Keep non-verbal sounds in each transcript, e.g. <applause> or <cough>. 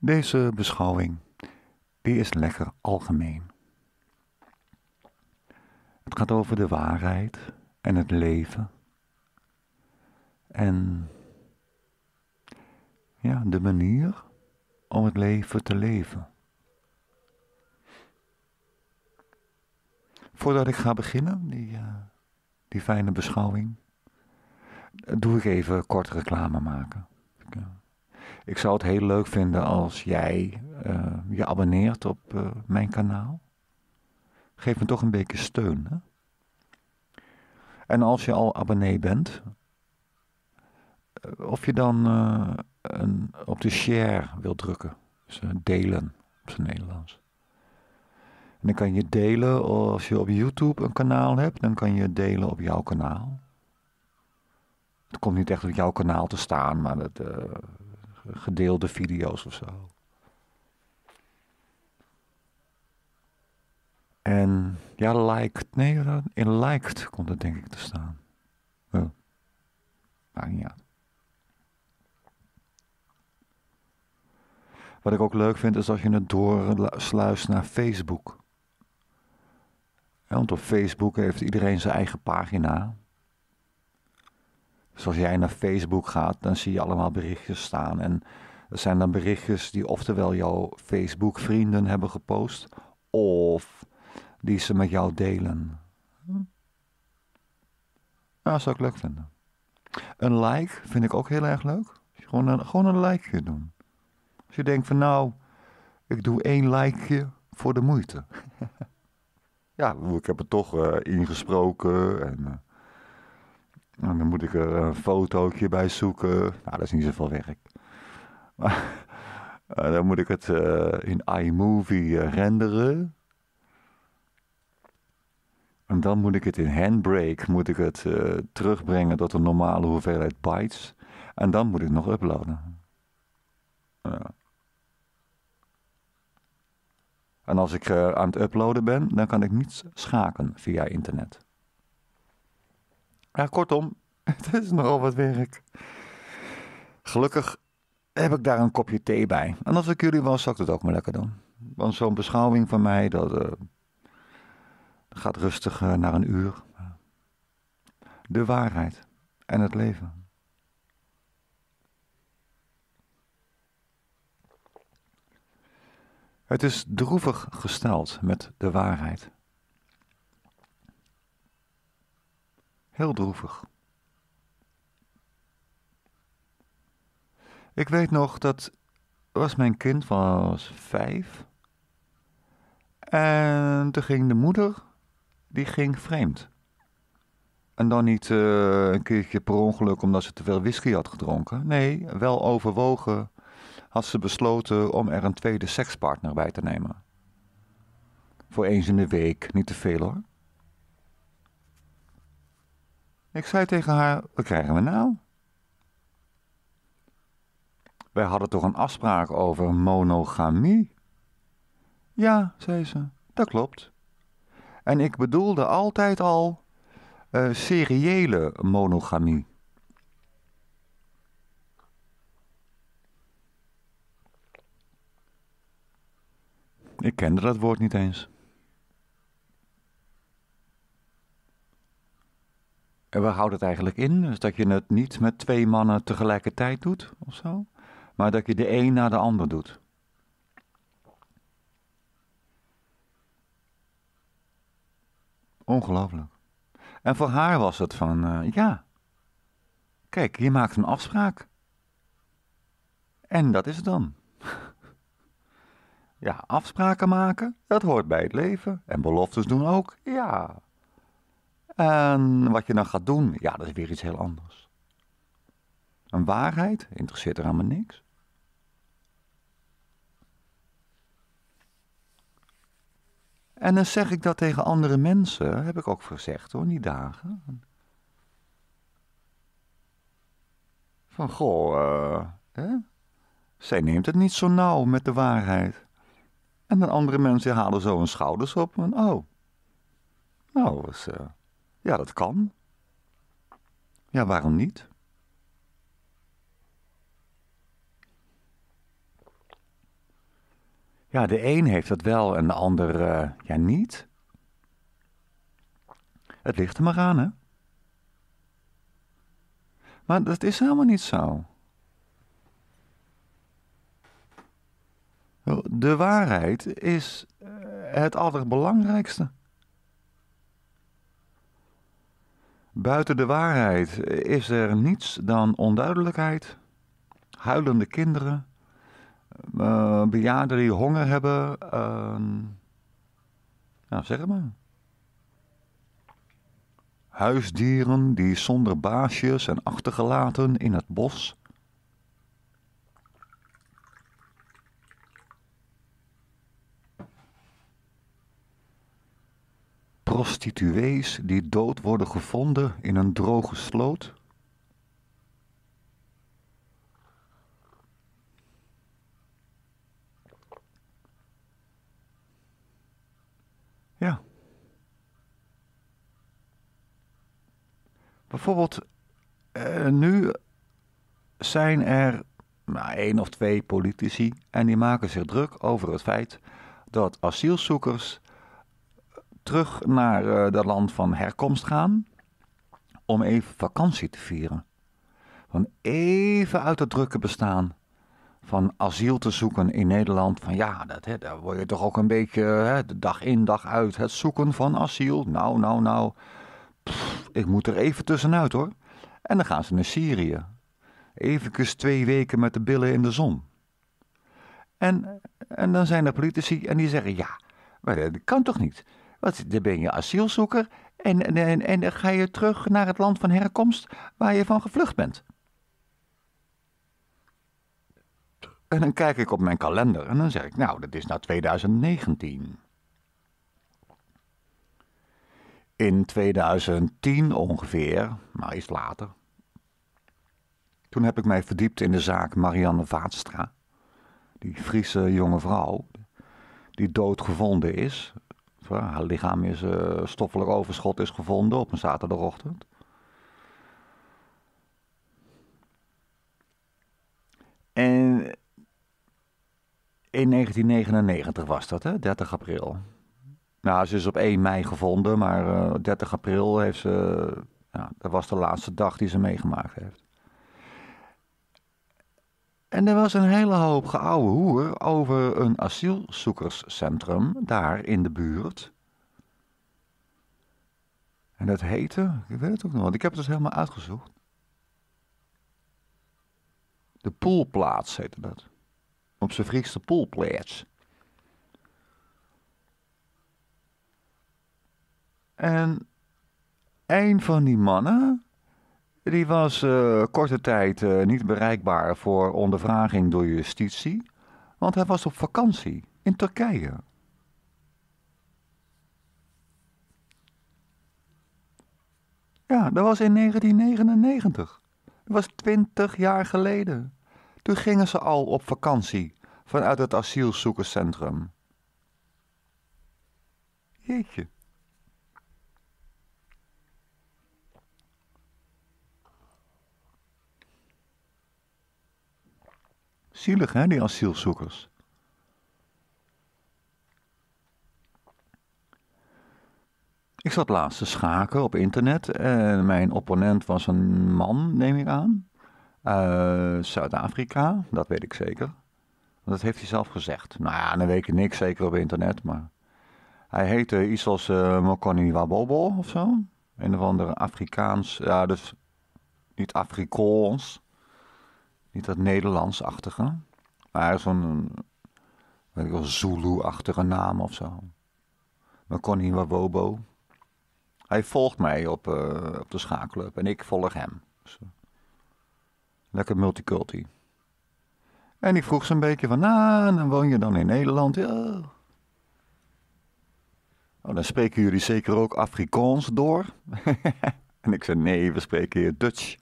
Deze beschouwing die is lekker algemeen. Het gaat over de waarheid en het leven. En ja, de manier om het leven te leven. Voordat ik ga beginnen, die, eh, die fijne beschouwing, doe ik even kort reclame maken. Eh, ik zou het heel leuk vinden als jij eh, je abonneert op eh, mijn kanaal. Geef me toch een beetje steun. Hè? En als je al abonnee bent, eh, of je dan een, op de share wil drukken. Dus delen op zijn Nederlands. En dan kan je delen als je op YouTube een kanaal hebt, dan kan je delen op jouw kanaal. Het komt niet echt op jouw kanaal te staan, maar dat, gedeelde video's of zo. En ja, liked. Nee, in liked komt het denk ik te staan. Oh. niet Wat ik ook leuk vind is als je het doorsluist naar Facebook. want op Facebook heeft iedereen zijn eigen pagina. Dus als jij naar Facebook gaat, dan zie je allemaal berichtjes staan. En dat zijn dan berichtjes die oftewel jouw Facebook-vrienden hebben gepost, of die ze met jou delen. Hm? Ja, Nou, zou ik leuk vinden. Een like vind ik ook heel erg leuk. Gewoon een, gewoon een likeje doen. Als je denkt van nou, ik doe één likeje voor de moeite. <laughs> ja, ik heb het toch eh, ingesproken en... Eh, en nou, dan moet ik er een fotootje bij zoeken. Nou, dat is niet zoveel werk. Maar <laughs> eh, dan moet ik het eh, in iMovie eh, renderen. En dan moet ik het in Handbrake moet ik het, terugbrengen tot een normale hoeveelheid bytes. En dan moet ik nog uploaden. Ja. En als ik aan het uploaden ben, dan kan ik niet schaken via internet. Ja, kortom, <laughs> het is nogal wat werk. Gelukkig heb ik daar een kopje thee bij. En als ik jullie was, zou ik dat ook maar lekker doen. Want zo'n beschouwing van mij, dat eh, gaat rustig eh, naar een uur. De waarheid en het leven. Het is droevig gesteld met de waarheid. Heel droevig. Ik weet nog dat was mijn kind was vijf. En toen ging de moeder, die ging vreemd. En dan niet eh, een keertje per ongeluk omdat ze te veel whisky had gedronken. Nee, wel overwogen had ze besloten om er een tweede sekspartner bij te nemen. Voor eens in de week, niet te veel hoor. Ik zei tegen haar: Wat krijgen we nou? Wij hadden toch een afspraak over monogamie? Ja, zei ze, dat klopt. En ik bedoelde altijd al eh, seriële monogamie. Ik kende dat woord niet eens. En waar houdt het eigenlijk in? Dus dat je het niet met twee mannen tegelijkertijd doet of zo, maar dat je de een na de ander doet. Ongelooflijk. En voor haar was het van, eh, ja, kijk, je maakt een afspraak. En dat is het dan. <laughs> ja, afspraken maken, dat hoort bij het leven. En beloftes doen ook, ja. En wat je dan gaat doen, ja, dat is weer iets heel anders. Een waarheid interesseert er aan niks. En dan zeg ik dat tegen andere mensen, heb ik ook gezegd hoor, die dagen. Van goh, eh, hè? zij neemt het niet zo nauw met de waarheid. En dan andere mensen halen zo hun schouders op en oh, nou, was. Uh, ja, dat kan. Ja, waarom niet? Ja, de een heeft dat wel en de ander eh, ja, niet. Het ligt er maar aan, hè? Maar dat is helemaal niet zo. De waarheid is eh, het allerbelangrijkste. Buiten de waarheid is er niets dan onduidelijkheid, huilende kinderen, uh, bejaarden die honger hebben. Uh, nou, zeg maar. Huisdieren die zonder baasjes en achtergelaten in het bos prostituees die dood worden gevonden in een droge sloot? Ja. Bijvoorbeeld, eh, nu zijn er maar één of twee politici en die maken zich druk over het feit dat asielzoekers terug naar uh, dat land van herkomst gaan om even vakantie te vieren. Van even uit het drukke bestaan van asiel te zoeken in Nederland. Van ja, dat, hè, daar word je toch ook een beetje hè, dag in, dag uit. Het zoeken van asiel. Nou, nou, nou. ik moet er even tussenuit hoor. En dan gaan ze naar Syrië. Even twee weken met de billen in de zon. En, en dan zijn er politici en die zeggen: ja, maar dat kan toch niet? Wat, dan ben je asielzoeker en, en, en ga je terug naar het land van herkomst waar je van gevlucht bent. En dan kijk ik op mijn kalender en dan zeg ik, nou, dat is nou 2019. In 2010 ongeveer, maar iets later, toen heb ik mij verdiept in de zaak Marianne Vaatstra. Die Friese jonge vrouw die doodgevonden is haar lichaam is uh, stoffelijk overschot is gevonden op een zaterdagochtend. En in 1999 was dat, hè? 30 april. Nou, ze is op 1 mei gevonden, maar 30 eh, april heeft ze. Ja, dat was de laatste dag die ze meegemaakt heeft. En er was een hele hoop geouwe hoer over een asielzoekerscentrum daar in de buurt. En dat heette, ik weet het ook nog, ik heb het dus helemaal uitgezocht. De Poelplaats heette dat. Op zijn poolplaats. Poelplaats. En een van die mannen, die was eh, korte tijd eh, niet bereikbaar voor ondervraging door justitie, want hij was op vakantie in Turkije. Ja, dat was in 1999. Dat was 20 jaar geleden. Toen gingen ze al op vakantie vanuit het asielzoekerscentrum. Jeetje. Zielig hè, die asielzoekers. Ik zat laatst te schaken op internet en mijn opponent was een man, neem ik aan. Zuid-Afrika, dat weet ik zeker. Want dat heeft hij zelf gezegd. Nou ja, dan weet ik niks zeker op internet, maar... Hij heette iets als uh, eh, Mokoni Wabobo of zo. Een of ander Afrikaans, ja, dus niet Afrikaans niet dat Nederlands-achtige, maar zo'n Zulu-achtige naam of zo. Maar Connie Wabobo. Hij volgt mij op, eh, op de schaakclub en ik volg hem. Dus, eh, lekker multiculti. En ik vroeg ze een beetje van, nou, dan woon je dan in Nederland. Ja. Oh, dan spreken jullie zeker ook Afrikaans door? <laughs> en ik zei, nee, we spreken hier Dutch.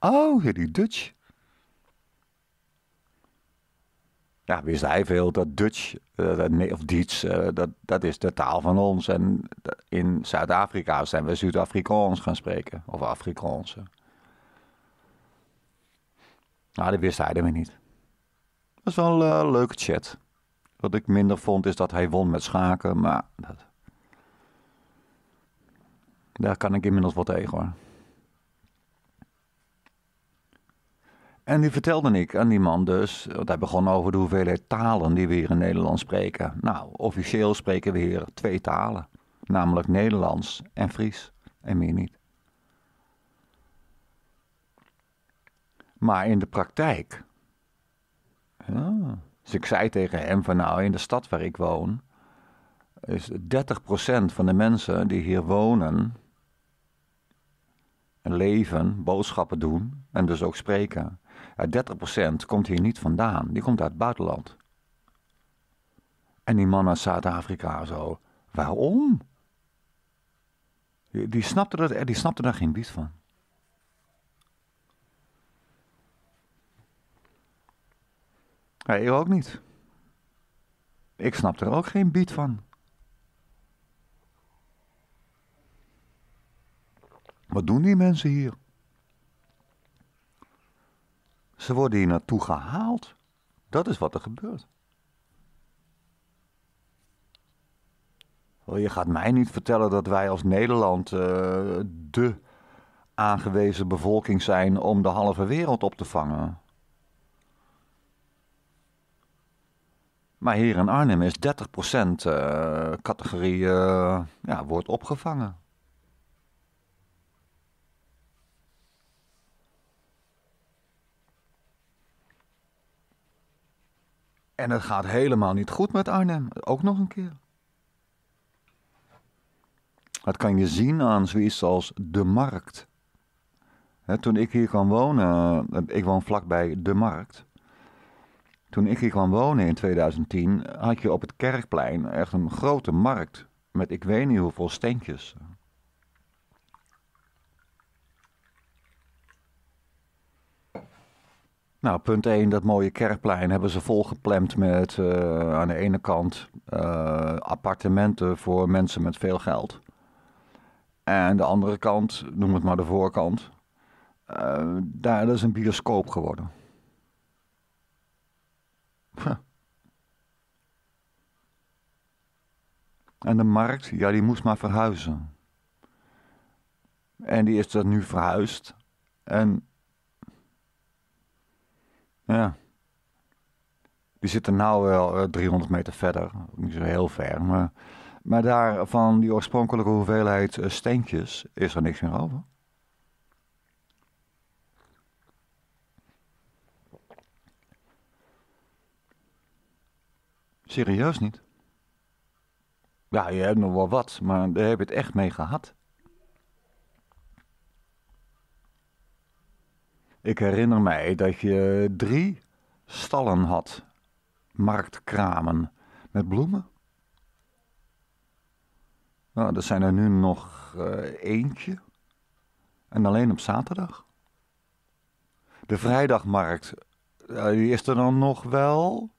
Oh, jullie Dutch? ja, wist hij veel dat Dutch, eh, of Diets, eh, dat, dat is de taal van ons. En in Zuid-Afrika zijn we Zuid-Afrikaans gaan spreken, of Afrikaans. Nou, dat wist hij dan weer niet. Dat is wel een eh, leuke chat. Wat ik minder vond is dat hij won met schaken, maar dat, daar kan ik inmiddels wat tegen hoor. En die vertelde ik aan die man dus, want hij begon over de hoeveelheid talen die we hier in Nederland spreken. Nou, officieel spreken we hier twee talen, namelijk Nederlands en Fries, en meer niet. Maar in de praktijk. Ja. Dus ik zei tegen hem van nou, in de stad waar ik woon, is 30% van de mensen die hier wonen, leven, boodschappen doen en dus ook spreken, 30% komt hier niet vandaan, die komt uit het buitenland. En die man uit Zuid-Afrika zo, waarom? Die snapte, dat, die snapte daar geen bied van. Nee, ik ook niet. Ik snap er ook geen bied van. Wat doen die mensen hier? Ze worden hier naartoe gehaald. Dat is wat er gebeurt. Oh, je gaat mij niet vertellen dat wij als Nederland uh, de aangewezen bevolking zijn om de halve wereld op te vangen. Maar hier in Arnhem is 30% uh, eh, categorie eh, ja, wordt opgevangen. En het gaat helemaal niet goed met Arnhem. Ook nog een keer. Dat kan je zien aan zoiets als de markt. toen ik hier kwam wonen, eh, ik woon vlakbij de markt. Toen ik hier kwam wonen in 2010, had je op het kerkplein echt een grote markt. Met ik weet niet hoeveel steentjes. Nou, punt 1, dat mooie kerkplein hebben ze volgeplemd met eh, aan de ene kant eh, appartementen voor mensen met veel geld. En de andere kant, noem het maar de voorkant, eh, daar is een bioscoop geworden. En de markt, ja, die moest maar verhuizen. En die is dat nu verhuisd. En ja. Die zitten nou wel 300 eh, meter verder. Niet zo heel ver. Maar, maar daar van die oorspronkelijke hoeveelheid eh, steentjes is er niks meer over. Serieus niet? Ja, je hebt nog wel wat, maar daar heb je het echt mee gehad. Ik herinner mij dat je drie stallen had, marktkramen, met bloemen. Nou, er zijn er nu nog eh, eentje. En alleen op zaterdag. De vrijdagmarkt, eh, is er dan nog wel.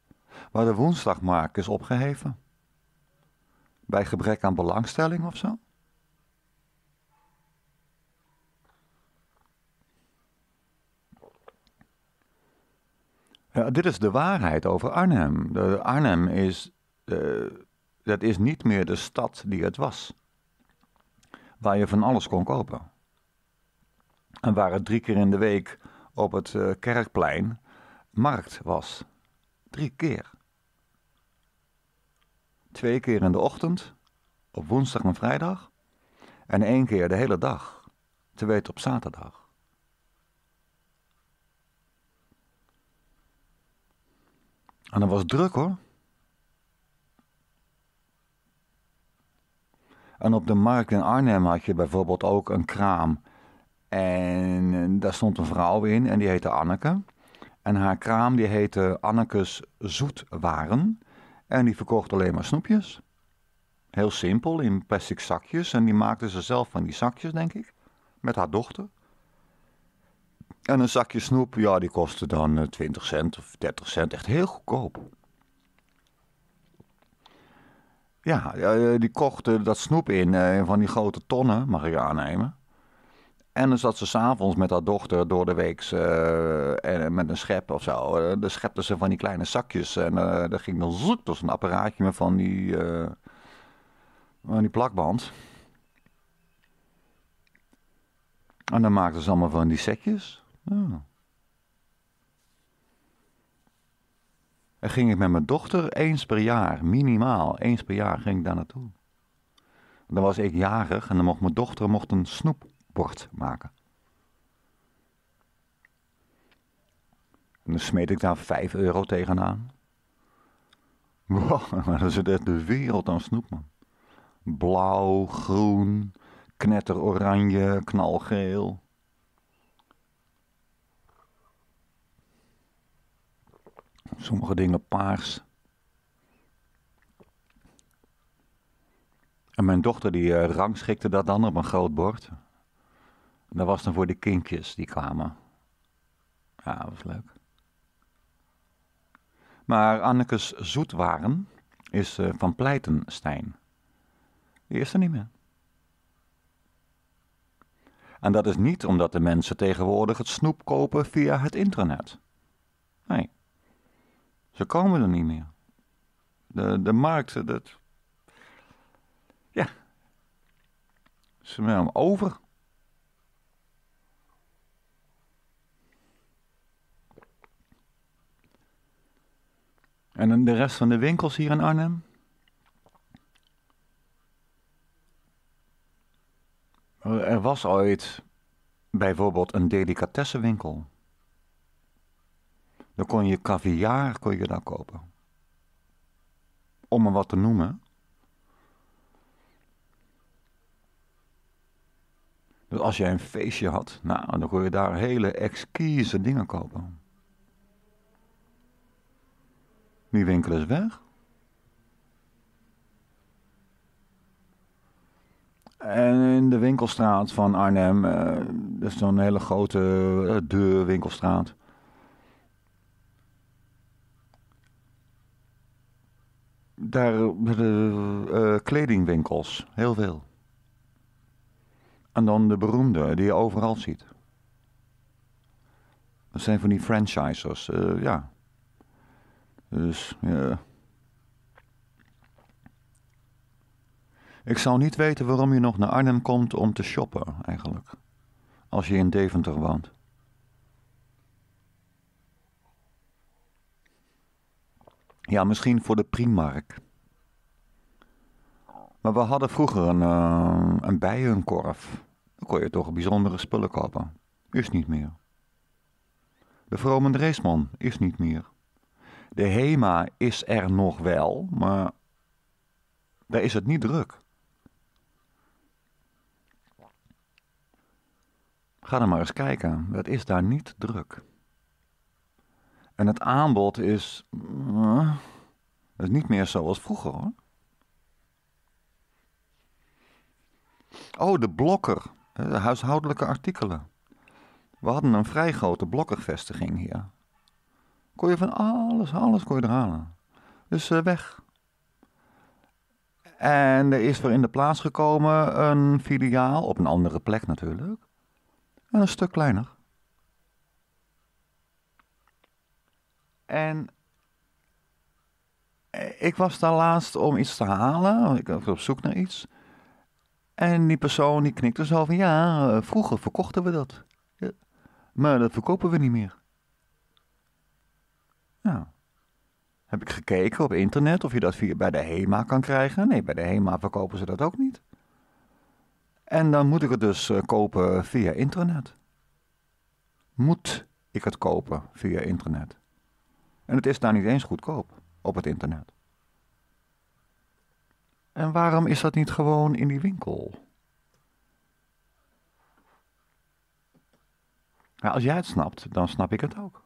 Maar de woensdagmarkt is opgeheven. Bij gebrek aan belangstelling of zo? Ja, dit is de waarheid over Arnhem. De Arnhem is, uh, dat is niet meer de stad die het was. Waar je van alles kon kopen. En waar het drie keer in de week op het eh, kerkplein markt was. Drie keer. Twee keer in de ochtend, op woensdag en vrijdag. En één keer de hele dag, te weten op zaterdag. En dat was druk hoor. En op de markt in Arnhem had je bijvoorbeeld ook een kraam. En eh, daar stond een vrouw in en die heette Anneke. En haar kraam die heette Annekes Zoetwaren. En die verkocht alleen maar snoepjes. Heel simpel, in plastic zakjes. En die maakte ze zelf van die zakjes, denk ik. Met haar dochter. En een zakje snoep, ja, die kostte dan 20 eh, cent of 30 cent. Echt heel goedkoop. Ja, eh, die kochten dat snoep eh, in van die grote tonnen, mag ik aannemen. En dan zat ze s'avonds met haar dochter door de week uh, met een schep of zo. dan schepte ze van die kleine zakjes. En uh, daar ging dan zoek, dat een apparaatje met van die, van die plakband. En dan maakten ze allemaal van die setjes. Ja. En ging ik met mijn dochter eens per jaar, minimaal eens per jaar ging ik daar naartoe. Dan was ik jarig en dan mocht mijn dochter mocht een snoepbord maken. En dan smeet ik daar 5 euro tegenaan. Wow, <laughs> dat is echt de wereld aan snoep, man. Blauw, groen, Knetter oranje, knalgeel. Sommige dingen paars. En mijn dochter die eh, rangschikte dat dan op een groot bord. En dat was dan voor de kindjes die kwamen. Ja, dat was leuk. Maar Annekes Zoetwaren is eh, van Pleitenstein. Die is er niet meer. En dat is niet omdat de mensen tegenwoordig het snoep kopen via het internet. Nee. Ze komen er niet meer. De, de markt, eh, dat. Ja. Ze hem over. En de rest van de winkels hier in Arnhem? Er was ooit bijvoorbeeld een delicatessenwinkel. Dan kon je caviar kon je daar kopen. Om maar wat te noemen. Dus als jij een feestje had, nou, dan kon je daar hele exquise dingen kopen. Die winkel is weg. En in de winkelstraat van Arnhem, eh, dat is zo'n hele grote uh, deur winkelstraat. Daar uh, kledingwinkels, heel veel. En dan de beroemde, die je overal ziet. Dat zijn van die franchisers, ja. Dus, ja. Ik zou niet weten waarom je nog naar Arnhem komt om te shoppen, eigenlijk. Als je in Deventer woont. Ja, misschien voor de Primark. Maar we hadden vroeger een, eh, een bijenkorf. Dan kon je toch bijzondere spullen kopen. Is niet meer. De Vrome Dreesman is niet meer. De HEMA is er nog wel, maar daar is het niet druk. Ga dan maar eens kijken. Het is daar niet druk. En het aanbod is, eh, is niet meer zoals vroeger hoor. Oh, de blokker. Eh, de huishoudelijke artikelen. We hadden een vrij grote blokkervestiging hier. Kon je van alles, alles kon je er halen. Dus eh, weg. En er is er in de plaats gekomen een filiaal, op een andere plek natuurlijk en een stuk kleiner. En eh, ik was daar laatst om iets te halen. Ik was op zoek naar iets. En die persoon die knikte zo van ja, eh, vroeger verkochten we dat. Ja. Maar dat verkopen we niet meer. heb ik gekeken op internet of je dat via bij de HEMA kan krijgen. Nee, bij de HEMA verkopen ze dat ook niet. En dan moet ik het dus eh, kopen via internet. Moet ik het kopen via internet? En het is daar niet eens goedkoop op het internet. En waarom is dat niet gewoon in die winkel? als jij het snapt, dan snap ik het ook.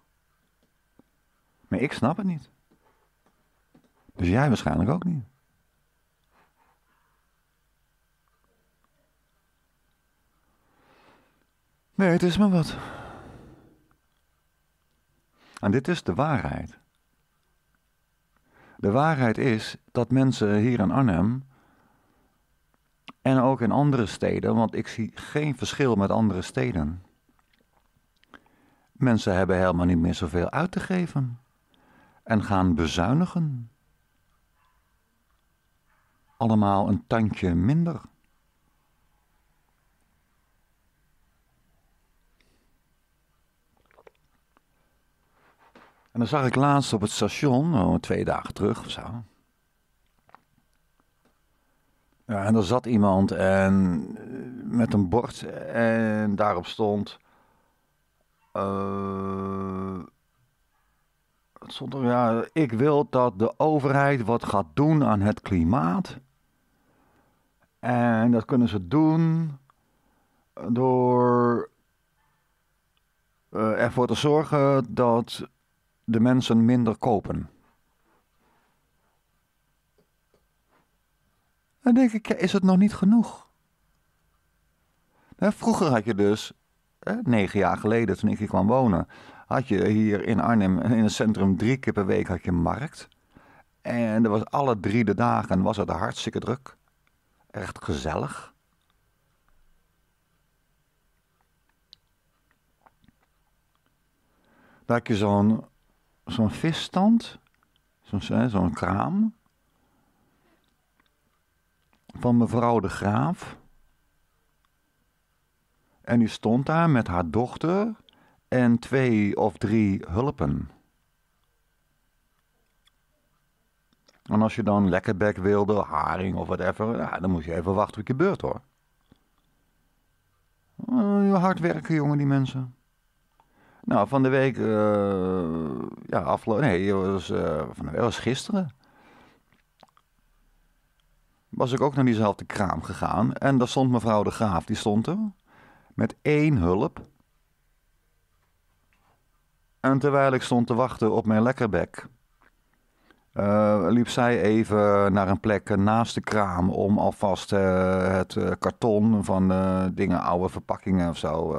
Maar ik snap het niet. Dus jij waarschijnlijk ook niet. Nee, het is maar wat. En dit is de waarheid. De waarheid is dat mensen hier in Arnhem en ook in andere steden, want ik zie geen verschil met andere steden. Mensen hebben helemaal niet meer zoveel uit te geven en gaan bezuinigen. Allemaal een tandje minder. En dan zag ik laatst op het station, oh, twee dagen terug of zo. Ja, en er zat iemand en eh, met een bord en daarop stond. Eh, het stond er, ja, ik wil dat de overheid wat gaat doen aan het klimaat. En dat kunnen ze doen door eh, ervoor te zorgen dat de mensen minder kopen. Dan denk ik, is het nog niet genoeg? vroeger had je dus, negen jaar geleden toen ik hier kwam wonen, had je hier in Arnhem in het centrum drie keer per week had je markt. En er was alle drie de dagen was het hartstikke druk. Echt gezellig. Dat je zo'n zo'n visstand, zo'n kraam, van mevrouw de Graaf. En die stond daar met haar dochter en twee of drie hulpen. En als je dan lekkerbek wilde, haring of whatever, nou, dan moest je even wachten op je beurt hoor. Eh, hard werken, jongen, die mensen. Nou, van de week, uh, ja, afgelopen, nee, was, eh, van de week was gisteren. Was ik ook naar diezelfde kraam gegaan en daar stond mevrouw de Graaf, die stond er. Met één hulp. En terwijl ik stond te wachten op mijn lekkerbek, eh, liep zij even naar een plek naast de kraam om alvast het karton van dingen, oude verpakkingen of zo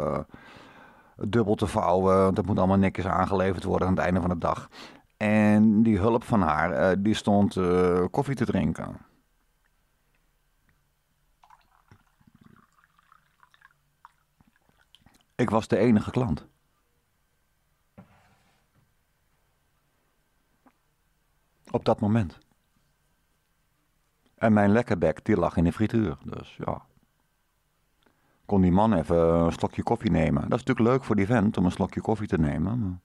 dubbel te vouwen. Want dat moet allemaal netjes aangeleverd worden aan het einde van de dag. En die hulp van haar, eh, die stond eh, koffie te drinken. Ik was de enige klant. Op dat moment. En mijn lekkerbek die lag in de frituur, dus ja kon die man even een slokje koffie nemen. Dat is natuurlijk leuk voor die vent om een slokje koffie te nemen. Maar...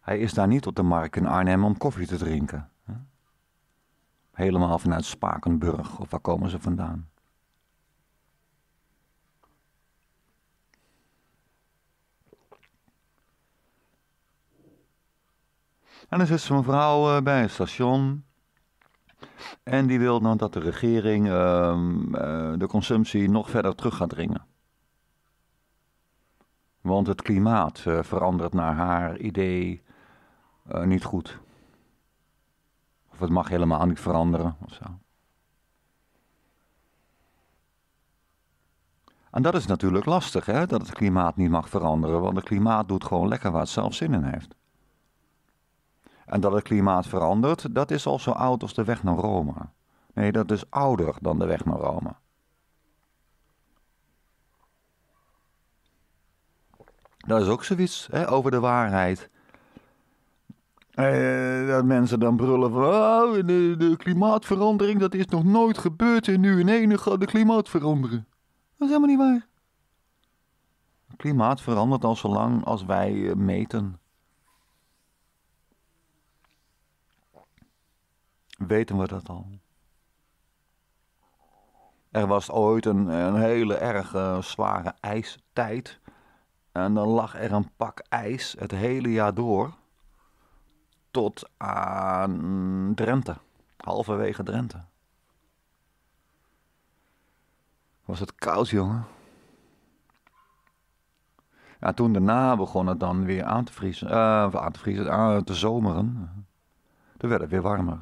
Hij is daar niet op de markt in Arnhem om koffie te drinken. Helemaal vanuit Spakenburg, of waar komen ze vandaan? En dan zit zo'n vrouw eh, bij het station. En die wil dan nou dat de regering ehm, eh, de consumptie nog verder terug gaat dringen. Want het klimaat eh, verandert naar haar idee eh, niet goed. Of het mag helemaal niet veranderen En dat is natuurlijk lastig, hè? dat het klimaat niet mag veranderen. Want het klimaat doet gewoon lekker waar het zelf zin in heeft. En dat het klimaat verandert, dat is al zo oud als de weg naar Rome. Nee, dat is ouder dan de weg naar Rome. Dat is ook zoiets hè, over de waarheid. Eh, dat mensen dan brullen van oh, de, klimaatverandering, dat is nog nooit gebeurd en nu in ene gaat de klimaat veranderen. Dat is helemaal niet waar. Het klimaat verandert al zolang als wij eh, meten. weten we dat al. Er was ooit een, een hele erg zware ijstijd. En dan lag er een pak ijs het hele jaar door. Tot aan Drenthe. Halverwege Drenthe. Was het koud, jongen. Ja, toen daarna begon het dan weer aan te vriezen. Uh, aan te vriezen, aan te zomeren. Toen werd het weer warmer.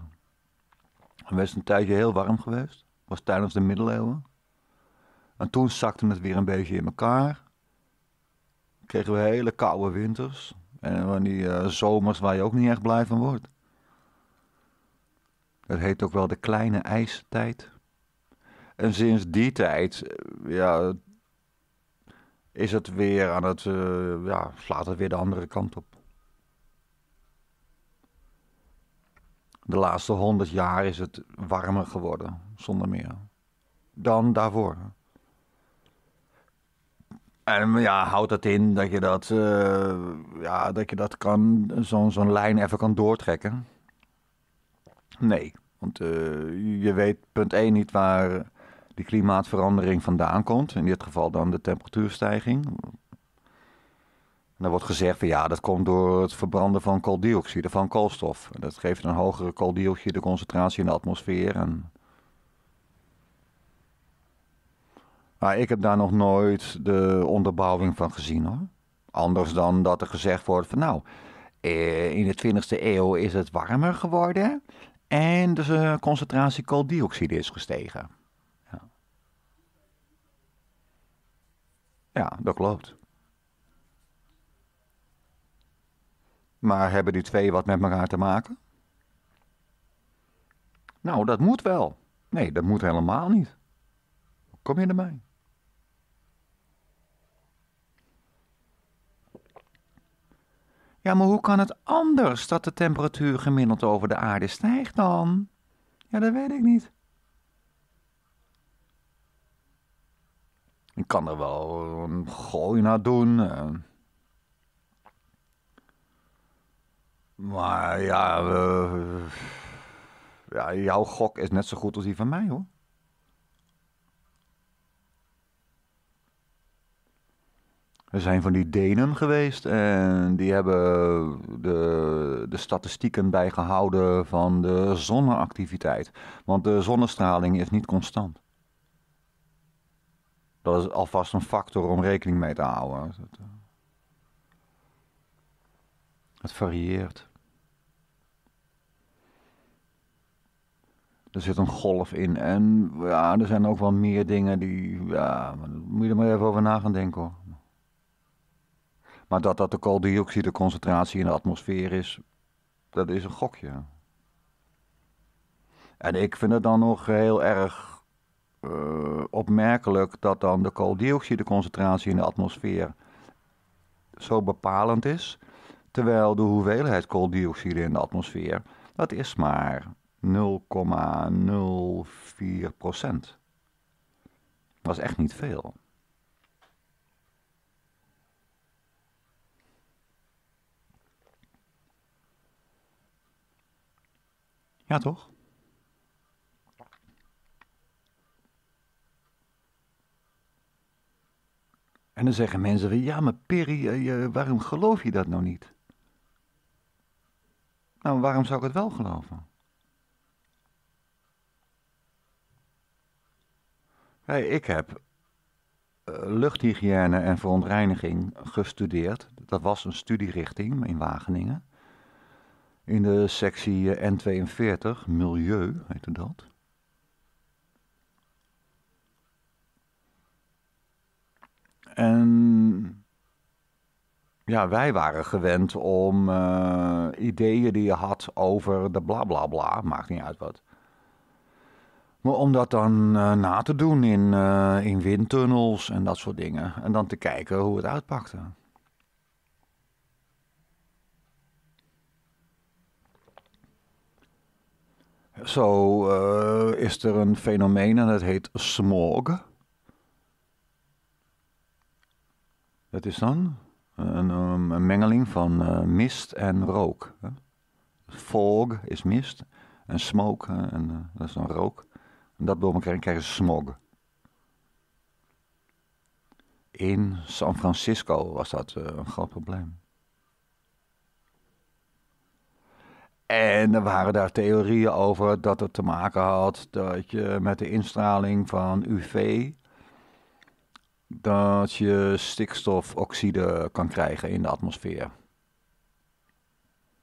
Het was een tijdje heel warm geweest. was tijdens de middeleeuwen. En toen zakte het weer een beetje in elkaar. Kregen we hele koude winters. En van die eh, zomers waar je ook niet echt blij van wordt. Dat heet ook wel de kleine ijstijd. En sinds die tijd, eh, ja, is het weer aan het, eh, ja, slaat het weer de andere kant op. De laatste honderd jaar is het warmer geworden, zonder meer. Dan daarvoor. En ja, houdt dat in dat je dat, eh, ja, dat, je dat kan, zo'n zo'n lijn even kan doortrekken? Nee, want eh, je weet punt 1 niet waar die klimaatverandering vandaan komt. In dit geval dan de temperatuurstijging. En wordt gezegd van ja, dat komt door het verbranden van kooldioxide, van koolstof. Dat geeft een hogere concentratie in de atmosfeer. En... Maar ik heb daar nog nooit de onderbouwing van gezien hoor. Anders dan dat er gezegd wordt van nou, eh, in de 20e eeuw is het warmer geworden en de dus, eh, concentratie kooldioxide is gestegen. Ja, ja dat klopt. Maar hebben die twee wat met elkaar te maken? Nou, dat moet wel. Nee, dat moet helemaal niet. Kom je mij. Ja, maar hoe kan het anders dat de temperatuur gemiddeld over de aarde stijgt dan? Ja, dat weet ik niet. Ik kan er wel een gooi naar doen. Eh. Maar ja, eh, ja, jouw gok is net zo goed als die van mij hoor. Er zijn van die Denen geweest en die hebben de, de statistieken bijgehouden van de zonneactiviteit. Want de zonnestraling is niet constant. Dat is alvast een factor om rekening mee te houden. Het eh, varieert. Er zit een golf in. En ja, er zijn ook wel meer dingen die... Ja, moet je er maar even over na gaan denken hoor. Maar dat dat de kooldioxideconcentratie in de atmosfeer is, dat is een gokje. En ik vind het dan nog heel erg eh, opmerkelijk dat dan de kooldioxideconcentratie in de atmosfeer zo bepalend is. Terwijl de hoeveelheid kooldioxide in de atmosfeer, dat is maar 0,04 procent. Dat is echt niet veel. Ja, toch? En dan zeggen mensen ja, maar Perry, eh, waarom geloof je dat nou niet? Nou, waarom zou ik het wel geloven? Hey, ik heb eh, luchthygiëne en verontreiniging gestudeerd. Dat was een studierichting in Wageningen. In de sectie eh, N42, Milieu heette dat. En ja, wij waren gewend om eh, ideeën die je had over de bla bla bla, maakt niet uit wat maar om dat dan eh, na te doen in, eh, in windtunnels en dat soort dingen. En dan te kijken hoe het uitpakte. Zo eh, is er een fenomeen en dat heet smog. Dat is dan een, um, een mengeling van mist en rook. Fog is mist en smoke en dat is dan rook. En dat door elkaar krijgen ze smog. In San Francisco was dat eh, een groot probleem. En er waren daar theorieën over dat het te maken had dat je met de instraling van UV dat je stikstofoxide kan krijgen in de atmosfeer.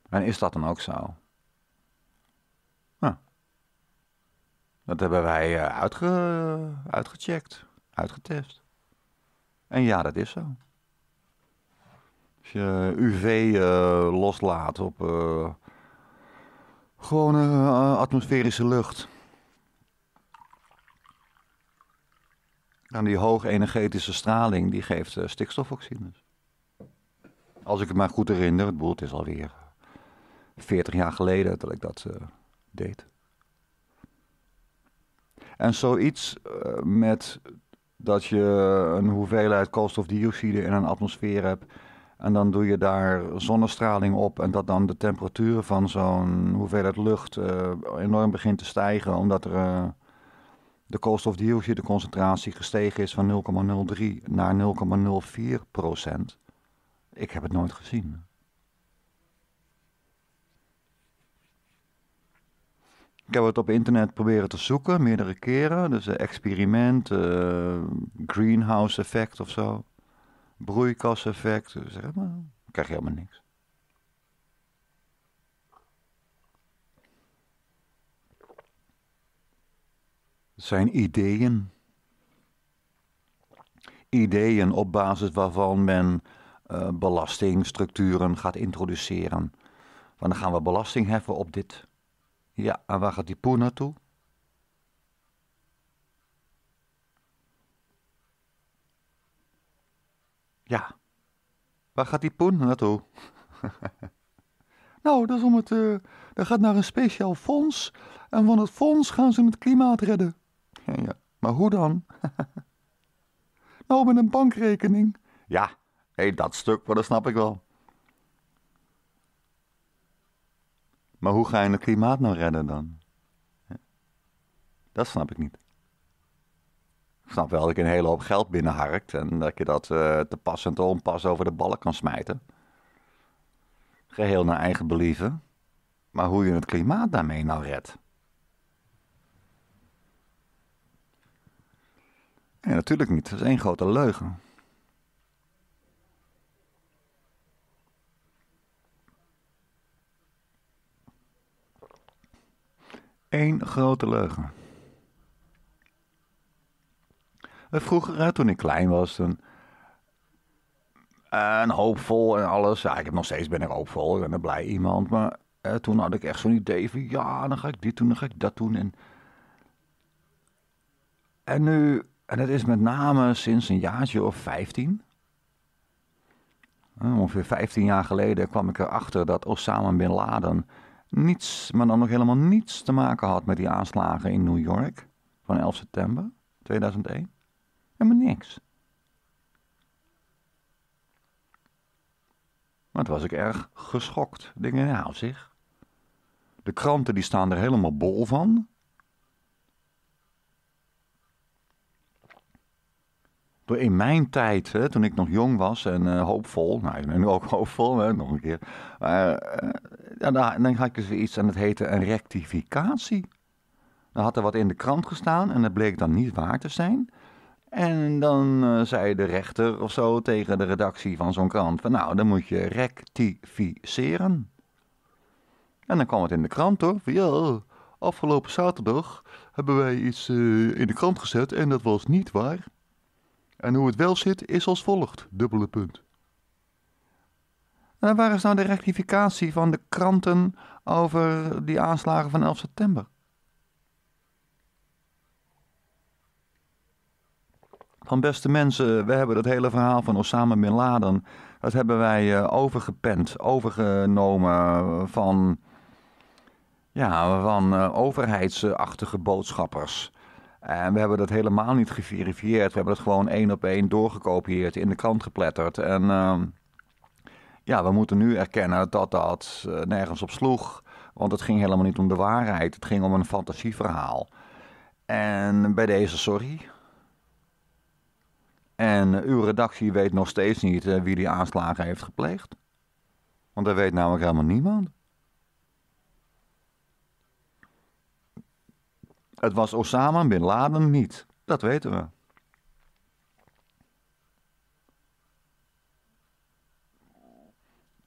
En is dat dan ook zo? Dat hebben wij eh, uitge, uitgecheckt, uitgetest. En ja, dat is zo. Als je UV uh, eh, loslaat op uh, eh, gewone atmosferische lucht. Dan die hoogenergetische energetische straling, die geeft stikstofoxides. Als ik het maar goed herinner, het is alweer 40 jaar geleden dat ik dat deed. En zoiets eh, met dat je een hoeveelheid koolstofdioxide in een atmosfeer hebt. En dan doe je daar zonnestraling op. En dat dan de temperatuur van zo'n hoeveelheid lucht eh, enorm begint te stijgen. Omdat er, uh, de koolstofdioxideconcentratie gestegen is van 0,03 naar 0,04 procent. Ik heb het nooit gezien. Ik heb het op internet proberen te zoeken, meerdere keren. Dus experiment, eh, greenhouse effect of zo. Broeikas effect, dus zeg maar. Dan krijg je helemaal niks. Het zijn ideeën. Ideeën op basis waarvan men eh, belastingstructuren gaat introduceren. Want dan gaan we belasting heffen op dit. Ja, en waar gaat die poe naartoe? Ja. Waar gaat die poen naartoe? <laughs> nou, dat, is om het, uh, dat gaat naar een speciaal fonds. En van het fonds gaan ze het klimaat redden. Ja, maar hoe dan? <laughs> nou, met een bankrekening. Ja, hé, dat stuk, maar dat snap ik wel. Maar hoe ga je het klimaat nou redden dan? Dat snap ik niet. Ik snap wel dat ik een hele hoop geld binnenharkt en dat je dat eh, te pas en te onpas over de ballen kan smijten. Geheel naar eigen believen. Maar hoe je het klimaat daarmee nou redt. Ja, natuurlijk niet. Dat is één grote leugen. één grote leugen. Vroeger, toen ik klein was, dan eh, een hoopvol en alles. Ja, ik heb nog steeds ben ik hoopvol. en ben een blij iemand. Maar eh, toen had ik echt zo'n idee van ja, dan ga ik dit doen, dan ga ik dat doen. En, en nu, en het is met name sinds een jaartje of 15. Eh, ongeveer 15 jaar geleden kwam ik erachter dat Osama Bin Laden niets, maar dan nog helemaal niets te maken had met die aanslagen in New York van 11 september 2001? Helemaal niks. Maar toen was ik erg geschokt. Ik denk, nou zeg. De kranten die staan er helemaal bol van. In mijn tijd, hè, toen ik nog jong was en eh, hoopvol, nou ik ben nu ook <laughs> hoopvol, hè, nog een keer, maar, eh, ja, dan, dan had dus je zoiets en het heette een rectificatie. Dan had er wat in de krant gestaan en dat bleek dan niet waar te zijn. En dan eh, zei de rechter of zo tegen de redactie van zo'n krant: van nou, dan moet je rectificeren. En dan kwam het in de krant hoor. Van, ja, afgelopen zaterdag hebben wij iets eh, in de krant gezet en dat was niet waar. En hoe het wel zit is als volgt: dubbele punt. En waar is nou de rectificatie van de kranten over die aanslagen van 11 september? Van beste mensen, we hebben dat hele verhaal van Osama Bin Laden... dat hebben wij eh, overgepend, overgenomen van... ja, van eh, overheidsachtige boodschappers... En we hebben dat helemaal niet geverifieerd. We hebben dat gewoon één op één doorgekopieerd, in de krant gepletterd. En ehm, ja, we moeten nu erkennen dat dat eh, nergens op sloeg. Want het ging helemaal niet om de waarheid. Het ging om een fantasieverhaal. En bij deze sorry. En uw redactie weet nog steeds niet eh, wie die aanslagen heeft gepleegd. Want dat weet namelijk helemaal niemand. Het was Osama Bin Laden niet. Dat weten we.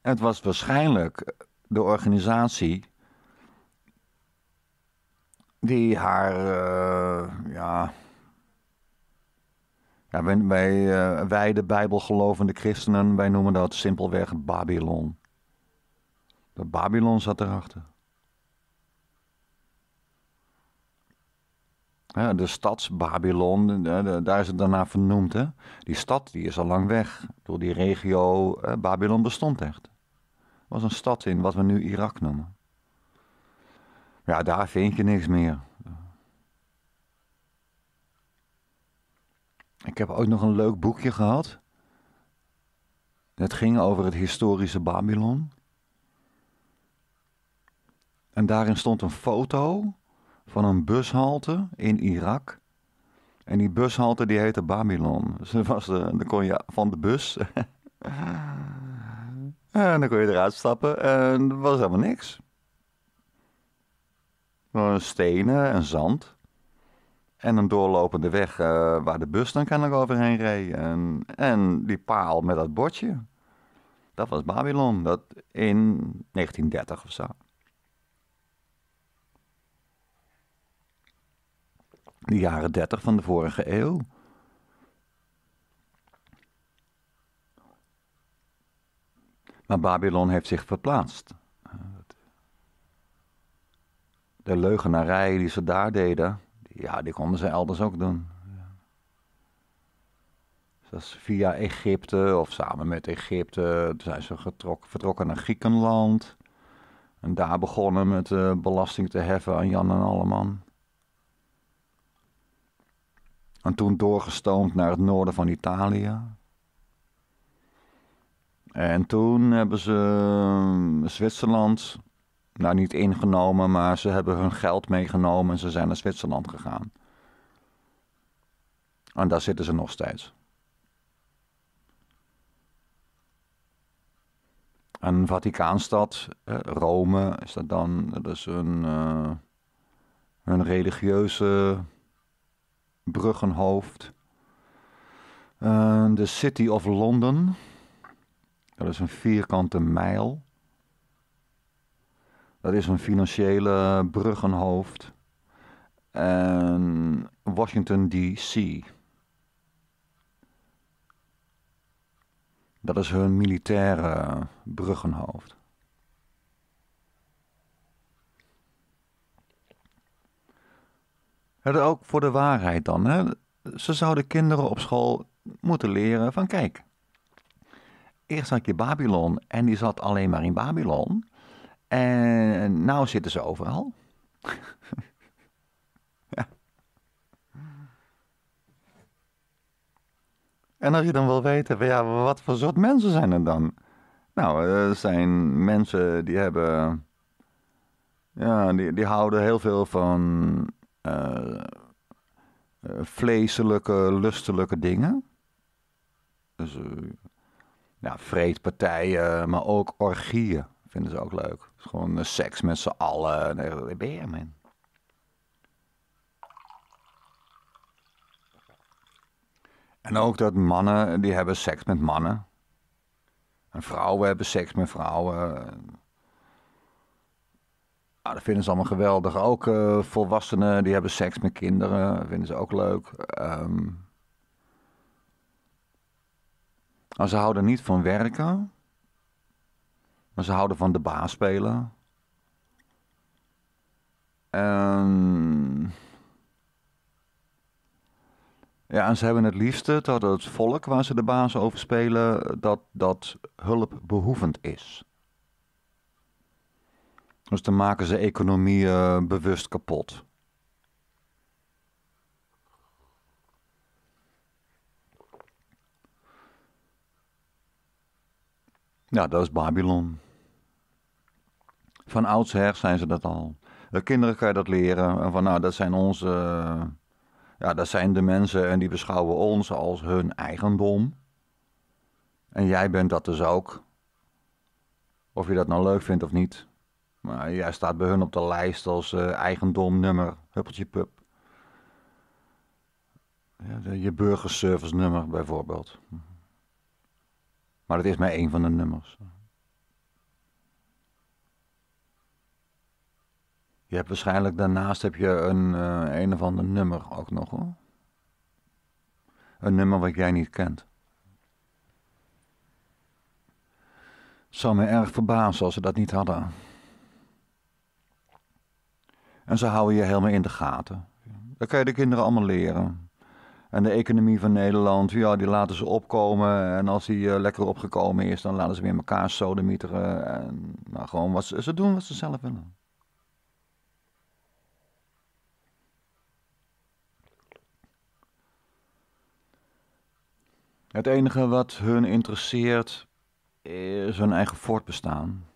Het was waarschijnlijk de organisatie die haar, eh, ja, ja, wij, wij, eh, de bijbelgelovende christenen, wij noemen dat simpelweg Babylon. De Babylon zat erachter. Ja, de stad Babylon, eh, daar is het daarna vernoemd. Hè? Die stad die is al lang weg. Door die regio, Babylon bestond echt was een stad in, wat we nu Irak noemen. Ja, daar vind je niks meer. Ik heb ook nog een leuk boekje gehad. Het ging over het historische Babylon. En daarin stond een foto van een bushalte in Irak. En die bushalte die heette Babylon. Dus was dan kon je van de bus <laughs> En dan kon je eruit stappen en er was helemaal niks. Stenen en zand. En een doorlopende weg eh, waar de bus dan kennelijk overheen reed. En, en die paal met dat bordje. Dat was Babylon, dat in 1930 of zo. De jaren 30 van de vorige eeuw. Maar Babylon heeft zich verplaatst. De leugenarij die ze daar deden, ja, die konden ze elders ook doen. was via Egypte of samen met Egypte zijn ze getrokken, vertrokken naar Griekenland. En daar begonnen met belasting te heffen aan Jan en Alleman. En toen doorgestoomd naar het noorden van Italië. En toen hebben ze ehm, Zwitserland, nou niet ingenomen, maar ze hebben hun geld meegenomen en ze zijn naar Zwitserland gegaan. En daar zitten ze nog steeds. Een Vaticaanstad, Rome, is dat dan? Dat is een, uh, een religieuze bruggenhoofd. Eh, de City of London. Dat is een vierkante mijl. Dat is een financiële bruggenhoofd. En Washington DC. Dat is hun militaire bruggenhoofd. Het ook voor de waarheid dan. Hè? Ze zouden kinderen op school moeten leren van kijk, eerst zat je Babylon en die zat alleen maar in Babylon. En nou zitten ze overal. <laughs> En als je dan wil weten, ja, wat voor soort mensen zijn er dan? Nou, eh, er zijn mensen die hebben. Ja, die, die houden heel veel van. Eh, eh, vleeselijke, lustelijke dingen. Dus ja, nou, vreedpartijen, eh, maar ook orgieën vinden ze ook leuk. Dus gewoon eh, seks met z'n allen. ben je, En ook dat mannen, die hebben seks met mannen. En vrouwen hebben seks met vrouwen. Ah, dat vinden ze allemaal geweldig. Ook eh, volwassenen, die hebben seks met kinderen. Dat vinden ze ook leuk. Um, Als ze houden niet van werken. Maar ze houden van de baas spelen. En... Ja, en ze hebben het liefste dat het volk waar ze de baas over spelen, dat dat hulpbehoevend is. Dus dan maken ze economie bewust kapot. Ja, dat is Babylon. Van oudsher zijn ze dat al. De kinderen kan je dat leren. Van nou, dat zijn onze. Ja, dat zijn de mensen en die beschouwen ons als hun eigendom. En jij bent dat dus ook. Of je dat nou leuk vindt of niet. Maar jij staat bij hun op de lijst als eigendomnummer, eh, eigendom nummer, huppeltje pup. Ja, je burgerservice nummer bijvoorbeeld. Maar het is maar één van de nummers. Je hebt waarschijnlijk daarnaast heb je een, eh, een of ander nummer ook nog hoor. Een nummer wat jij niet kent. Het zou me erg verbazen als ze dat niet hadden. En ze houden je helemaal in de gaten. Dat kan je de kinderen allemaal leren. En de economie van Nederland, ja, die laten ze opkomen. En als die eh, lekker opgekomen is, dan laten ze weer elkaar sodemieteren. En, nou, gewoon wat ze, ze doen wat ze zelf willen. Het enige wat hun interesseert is hun eigen voortbestaan.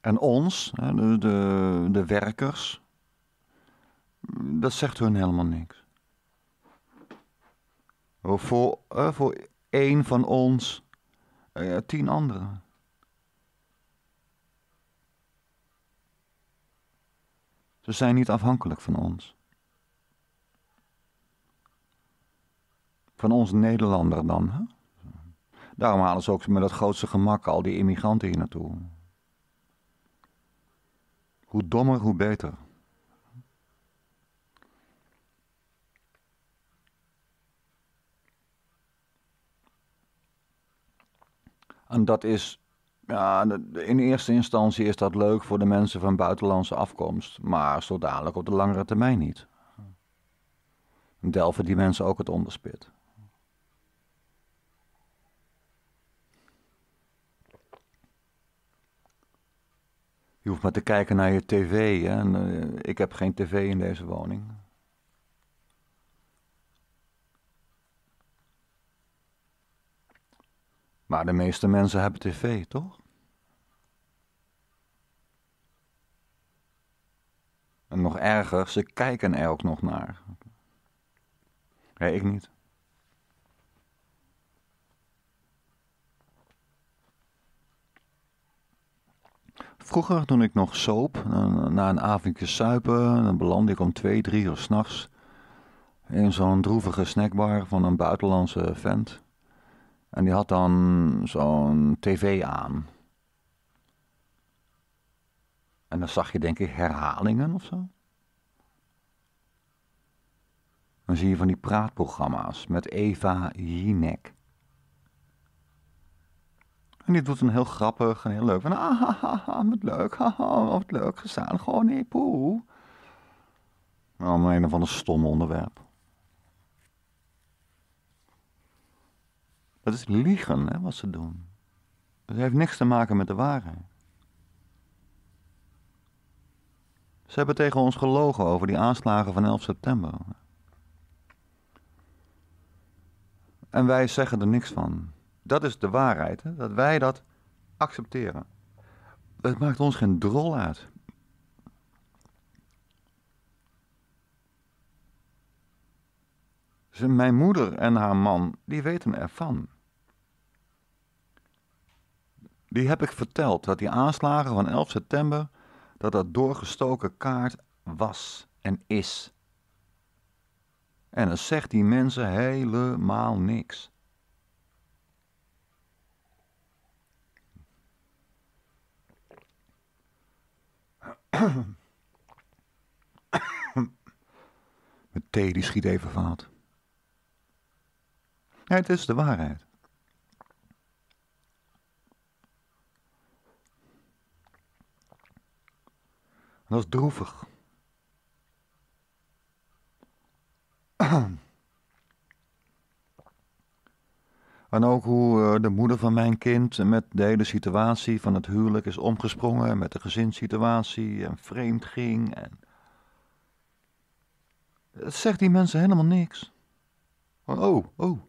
En ons, de, de, de werkers, dat zegt hun helemaal niks. Voor, eh, voor één van ons, eh, tien anderen. Ze zijn niet afhankelijk van ons. Van ons Nederlander dan. Hè? Daarom halen ze ook met het grootste gemak al die immigranten hier naartoe. Hoe dommer, hoe beter. En dat is, ja, in eerste instantie is dat leuk voor de mensen van buitenlandse afkomst, maar zo dadelijk op de langere termijn niet. Delven die mensen ook het onderspit. Je hoeft maar te kijken naar je tv. Hè? En, eh, ik heb geen tv in deze woning. Maar de meeste mensen hebben tv, toch? En nog erger, ze kijken er ook nog naar. Nee, ik niet. Vroeger, toen ik nog soap, na een avondje suipen, dan belandde ik om twee, drie uur s'nachts in zo'n droevige snackbar van een buitenlandse vent. En die had dan zo'n tv aan. En dan zag je denk ik herhalingen of zo. Dan zie je van die praatprogramma's met Eva Jinek. En die doet een heel grappig en heel leuk. Van, ah, wat leuk, haha, wat leuk, gezellig, gewoon oh, nee, poe. Maar nou, om een of ander stom onderwerp. Dat is liegen, hè, wat ze doen. Dat heeft niks te maken met de waarheid. Ze hebben tegen ons gelogen over die aanslagen van 11 september. En wij zeggen er niks van. Dat is de waarheid, hè? dat wij dat accepteren. Het maakt ons geen drol uit. Mijn moeder en haar man, die weten ervan. Die heb ik verteld dat die aanslagen van 11 september, dat dat doorgestoken kaart was en is. En dan zegt die mensen helemaal niks. Mijn thee die schiet even fout. het is de waarheid. dat is droevig. <clears throat> En ook hoe eh, de moeder van mijn kind met de hele situatie van het huwelijk is omgesprongen, met de gezinssituatie en vreemd ging. En... Het zegt die mensen helemaal niks. oh, oh,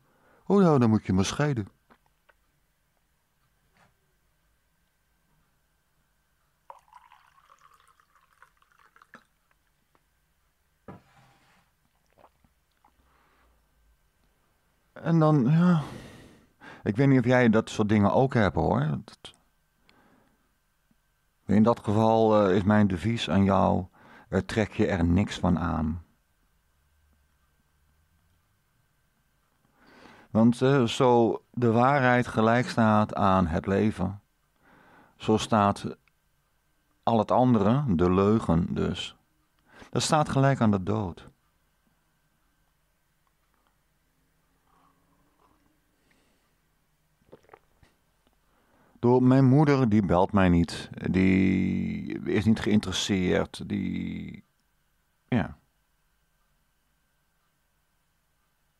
oh, nou, dan moet je maar scheiden. En dan, ja. Ik weet niet of jij dat soort dingen ook hebt hoor. In dat geval eh, is mijn devies aan jou: er eh, trek je er niks van aan. Want eh, zo de waarheid gelijk staat aan het leven, zo staat al het andere, de leugen dus, dat staat gelijk aan de dood. mijn moeder, die belt mij niet. Die is niet geïnteresseerd. Die. Ja.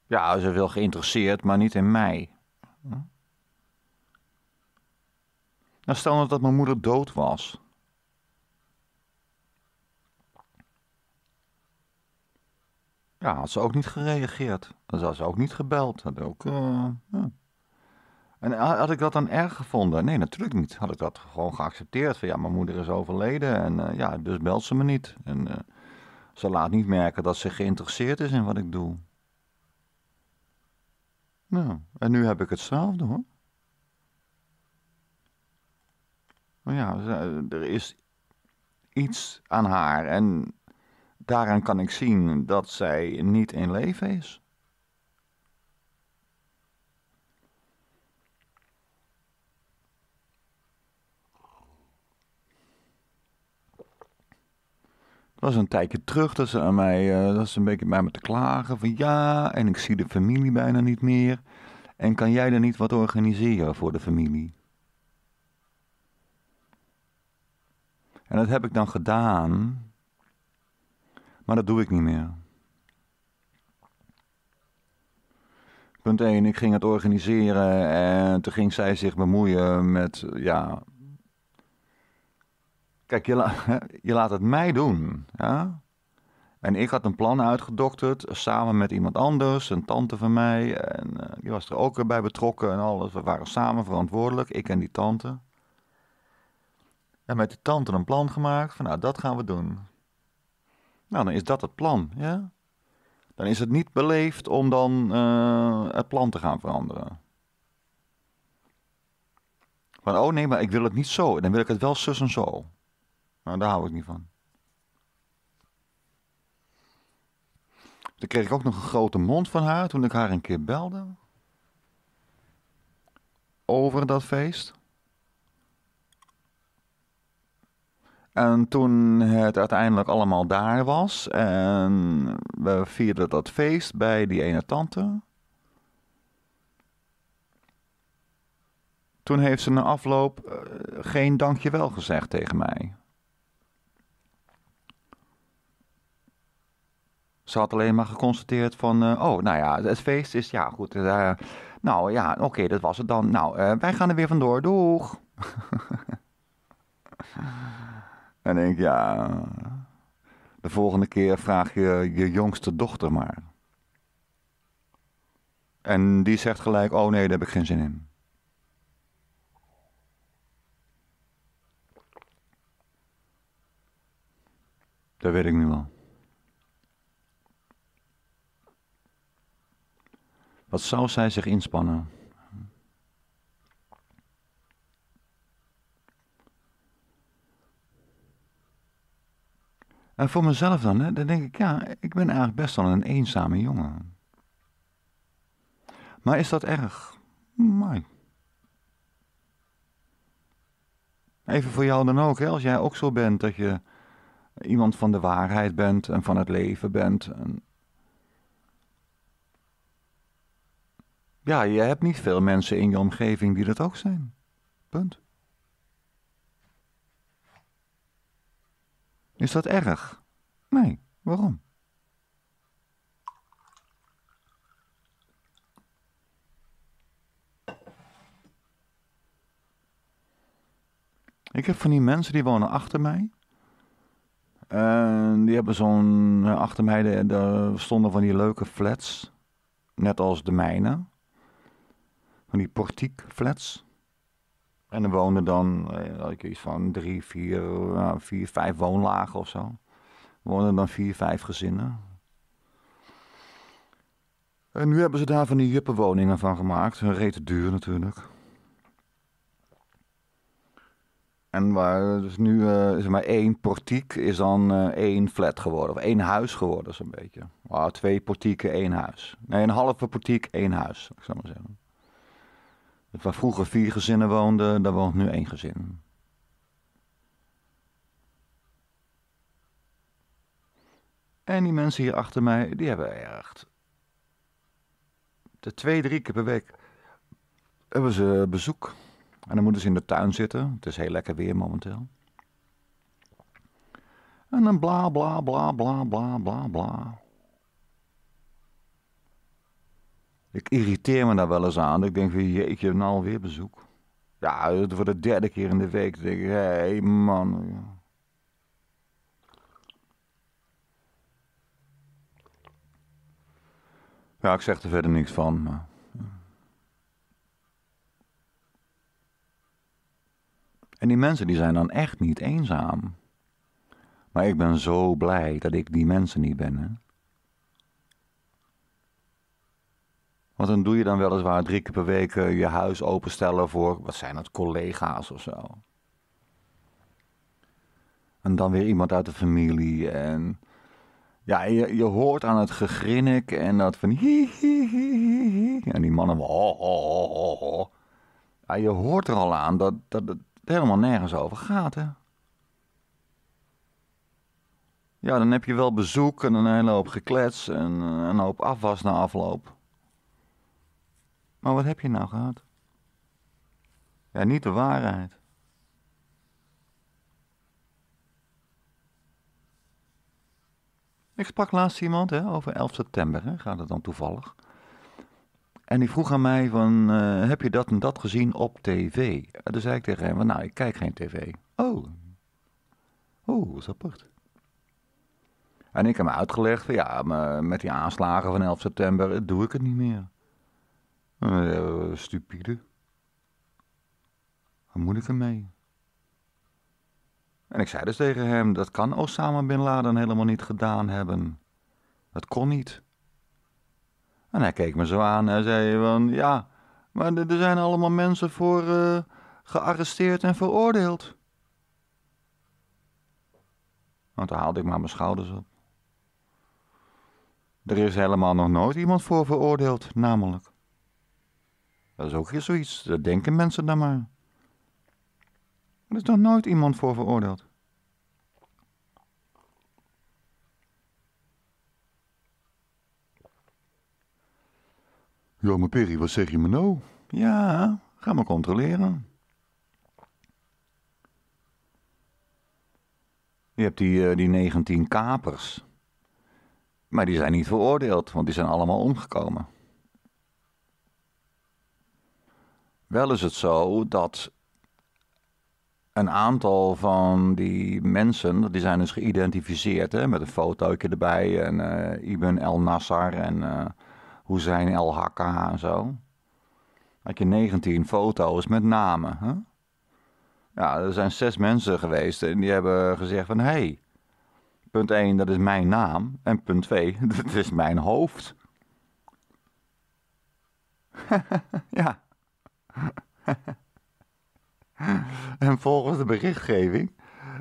Ja, ze is wel geïnteresseerd, maar niet in mij. Nou, stel nou dat mijn moeder dood was. Ja, had ze ook niet gereageerd. Dan had ze ook niet gebeld. Had ook. Eh, ja. En had ik dat dan erg gevonden? Nee, natuurlijk niet. Had ik dat gewoon geaccepteerd. Van ja, mijn moeder is overleden en eh, ja, dus belt ze me niet. En eh, ze laat niet merken dat ze geïnteresseerd is in wat ik doe. Nou, en nu heb ik hetzelfde hoor. ja, eh, er is iets aan haar en daaraan kan ik zien dat zij niet in leven is. Dat was een tijdje terug dat ze aan mij, eh, dat ze een beetje bij me te klagen van ja, en ik zie de familie bijna niet meer. En kan jij er niet wat organiseren voor de familie? En dat heb ik dan gedaan, maar dat doe ik niet meer. Punt 1, ik ging het organiseren en toen ging zij zich bemoeien met, ja, Kijk, je, laat het mij doen. Ja? En ik had een plan uitgedokterd eh, samen met iemand anders, een tante van mij. En uh, die was er ook bij betrokken en alles. We waren samen verantwoordelijk, ik en die tante. En met die tante een plan gemaakt van nou, dat gaan we doen. Nou, dan is dat het plan, ja? Dan is het niet beleefd om dan eh, het plan te gaan veranderen. Van oh nee, maar ik wil het niet zo. Dan wil ik het wel zus en zo. Nou, daar hou ik niet van. Toen kreeg ik ook nog een grote mond van haar toen ik haar een keer belde. Over dat feest. En toen het uiteindelijk allemaal daar was en we vierden dat feest bij die ene tante. Toen heeft ze na afloop eh, geen dankjewel gezegd tegen mij. Ze had alleen maar geconstateerd van, eh, oh, nou ja, het feest is, ja goed, eh, nou ja, oké, dat was het dan. Nou, eh, wij gaan er weer vandoor, doeg. <laughs> en denk ik, ja, de volgende keer vraag je je jongste dochter maar. En die zegt gelijk, oh nee, daar heb ik geen zin in. Dat weet ik nu al. Wat zou zij zich inspannen? En voor mezelf dan, hè, dan denk ik, ja, ik ben eigenlijk best wel een eenzame jongen. Maar is dat erg? mooi. Even voor jou dan ook, hè, als jij ook zo bent dat je iemand van de waarheid bent en van het leven bent. En Ja, je hebt niet veel mensen in je omgeving die dat ook zijn. Punt. Is dat erg? Nee, waarom? Ik heb van die mensen die wonen achter mij. En die hebben zo'n. Eh, achter mij de stonden van die leuke flats. Net als de mijne van portiek flats En er woonden dan, eh, had ik iets van drie, vier, eh, vier, vijf woonlagen of zo. Er woonden dan vier, vijf gezinnen. En nu hebben ze daar van die juppenwoningen van gemaakt. reet duur natuurlijk. En waar, dus nu eh, is maar één portiek, is dan één flat geworden. Of één huis geworden, zo'n beetje. Ah, twee portieken, één huis. Nee, een halve portiek, één huis, ik zou maar zeggen. Waar vroeger vier gezinnen woonden, daar woont nu één gezin. En die mensen hier achter mij, die hebben echt... De twee, drie keer per week hebben ze bezoek. En dan moeten ze in de tuin zitten. Het is heel lekker weer momenteel. En dan bla bla bla bla bla bla bla. Ik irriteer me daar wel eens aan. Ik denk van, jeetje, nou alweer bezoek. Ja, voor de derde keer in de week. denk hé hey, man. Ja, ik zeg er verder niks van, maar... En die mensen die zijn dan echt niet eenzaam. Maar ik ben zo blij dat ik die mensen niet ben. Hè? Want dan doe je dan weliswaar drie keer per week eh, je huis openstellen voor, wat zijn dat, collega's of zo. En dan weer iemand uit de familie. En ja, je, je hoort aan het gegrinnik en dat van hi, hi, hi, En die mannen van oh oh oh oh je hoort er al aan dat, dat het helemaal nergens over gaat, hè. Ja, dan heb je wel bezoek en een hele hoop geklets en eh, een hoop afwas na afloop. Maar wat heb je nou gehad? Ja, niet de waarheid. Ik sprak laatst iemand hè, over 11 september, hè, gaat het dan toevallig. En die vroeg aan mij van, eh, heb je dat en dat gezien op tv? En toen zei ik tegen hem, nou, ik kijk geen tv. Oh, oh, dat is apart. En ik heb hem uitgelegd van, ja, met die aanslagen van 11 september eh, doe ik het niet meer. Eh, stupide. Wat moet ik ermee? En ik zei dus tegen hem, dat kan Osama Bin Laden helemaal niet gedaan hebben. Dat kon niet. En hij keek me zo aan en zei van, ja, maar er zijn allemaal mensen voor eh, gearresteerd en veroordeeld. Want daar haalde ik maar mijn schouders op. Er is helemaal nog nooit iemand voor veroordeeld, namelijk. Dat is ook weer zoiets. Dat denken mensen dan maar. Er is nog nooit iemand voor veroordeeld. Ja, maar Perry, wat zeg je me nou? Ja, ga maar controleren. Je hebt die, eh, die 19 kapers. Maar die zijn niet veroordeeld, want die zijn allemaal omgekomen. Wel is het zo dat een aantal van die mensen, die zijn dus geïdentificeerd hè, met een fotootje erbij. En uh, Ibn El Nassar en uh, Hussein El Hakka en zo. Had je 19 foto's met namen. Hè? Ja, er zijn zes mensen geweest en die hebben gezegd van... hé, hey, punt 1, dat is mijn naam. En punt 2, <laughs> dat is mijn hoofd. <laughs> ja. <laughs> en volgens de berichtgeving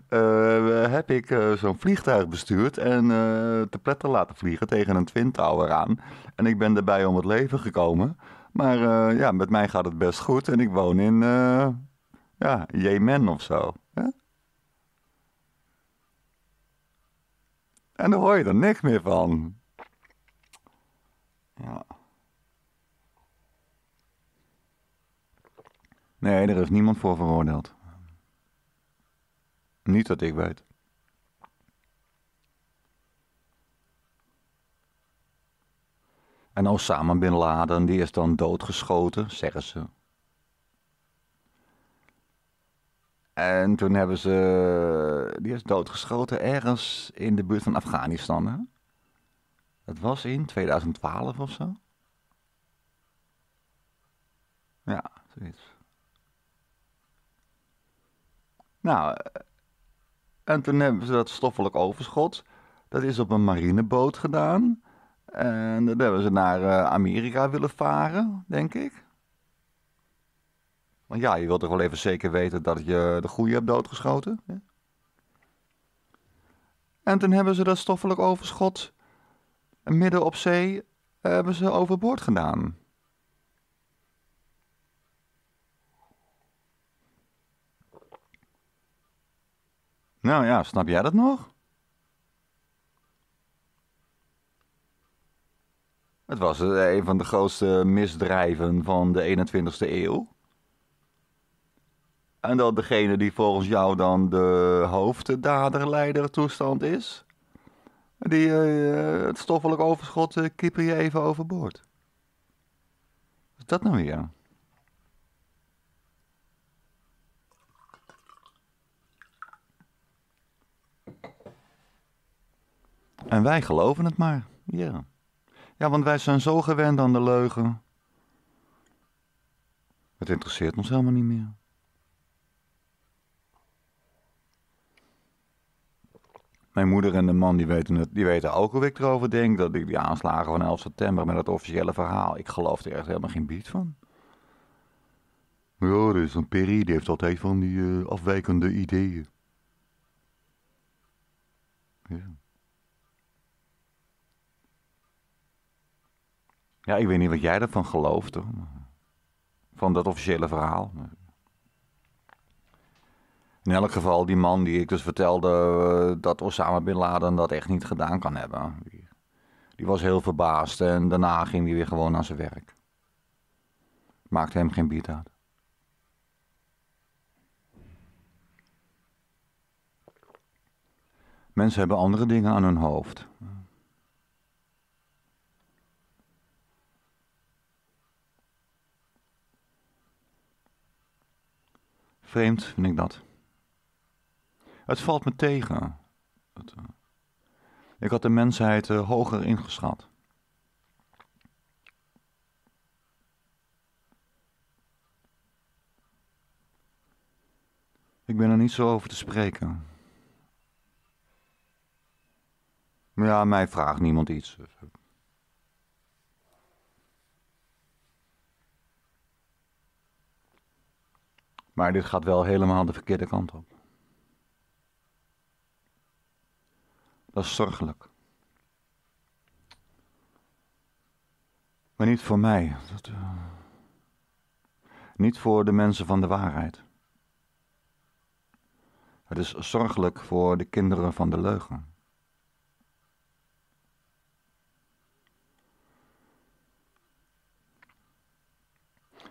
eh, heb ik eh, zo'n vliegtuig bestuurd en eh, te pletter laten vliegen tegen een Twin Tower aan. En ik ben erbij om het leven gekomen. Maar ja, met mij gaat het best goed en ik woon in ja, Jemen of zo. Hè? En daar hoor je er niks meer van. Ja. Nee, er is niemand voor veroordeeld. Niet dat ik weet. En Osama Bin Laden, die is dan doodgeschoten, zeggen ze. En toen hebben ze... Die is doodgeschoten ergens in de buurt van Afghanistan, hè? Dat was in 2012 of zo. Ja, zoiets. Nou, eh, en toen hebben ze dat stoffelijk overschot. Dat is op een marineboot gedaan. En dat hebben ze naar eh, Amerika willen varen, denk ik. Want ja, je wilt toch wel even zeker weten dat je de goede hebt doodgeschoten. Hè? En toen hebben ze dat stoffelijk overschot eh, midden op zee hebben ze overboord gedaan. Nou ja, snap jij dat nog? Het was eh, een van de grootste misdrijven van de 21ste eeuw. En dat degene die volgens jou dan de hoofddaderleider toestand is, die eh, het stoffelijk overschot uh, kieper je even overboord. Wat is dat nou weer? En wij geloven het maar, ja. Ja, want wij zijn zo gewend aan de leugen. Het interesseert ons helemaal niet meer. Mijn moeder en de man die weten, het, die weten ook hoe ik erover denk. Dat ik die aanslagen van 11 september met dat officiële verhaal. Ik geloof er echt helemaal geen bied van. Ja, er is een Perry die heeft altijd van die eh, afwijkende ideeën. Ja. Ja, ik weet niet wat jij ervan gelooft, hoor. van dat officiële verhaal. In elk geval, die man die ik dus vertelde eh, dat Osama Bin Laden dat echt niet gedaan kan hebben. Die was heel verbaasd en daarna ging hij weer gewoon aan zijn werk. Maakte hem geen bied uit. Mensen hebben andere dingen aan hun hoofd. vreemd vind ik dat. Het valt me tegen. Eh, ik had de mensheid eh, hoger ingeschat. Ik ben er niet zo over te spreken. Maar ja, mij vraagt niemand iets. Dus, eh. Maar dit gaat wel helemaal de verkeerde kant op. Dat is zorgelijk. Maar niet voor mij. Dat, eh, niet voor de mensen van de waarheid. Het is zorgelijk voor de kinderen van de leugen.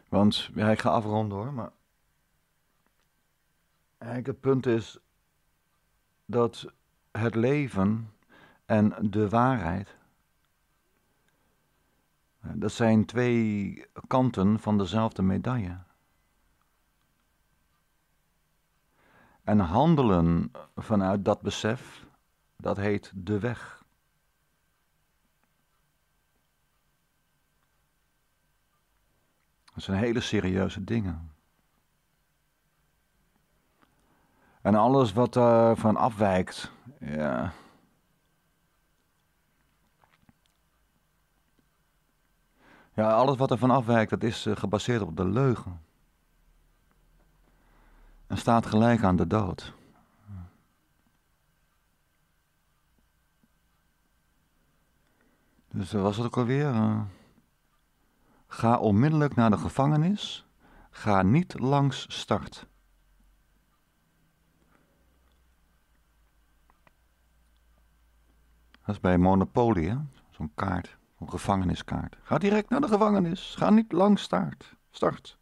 Want ja, ik ga afronden hoor, maar Eigenlijk het punt is dat het leven en de waarheid, dat zijn twee kanten van dezelfde medaille. En handelen vanuit dat besef, dat heet de weg. Dat zijn hele serieuze dingen. En alles wat van afwijkt, ja. Ja, alles wat ervan afwijkt, dat is eh, gebaseerd op de leugen. En staat gelijk aan de dood. Dus was het ook alweer? Eh. ga onmiddellijk naar de gevangenis. Ga niet langs start. Dat is bij Monopoly, Zo'n kaart, een gevangeniskaart. Ga direct naar de gevangenis. Ga niet lang staart. Start.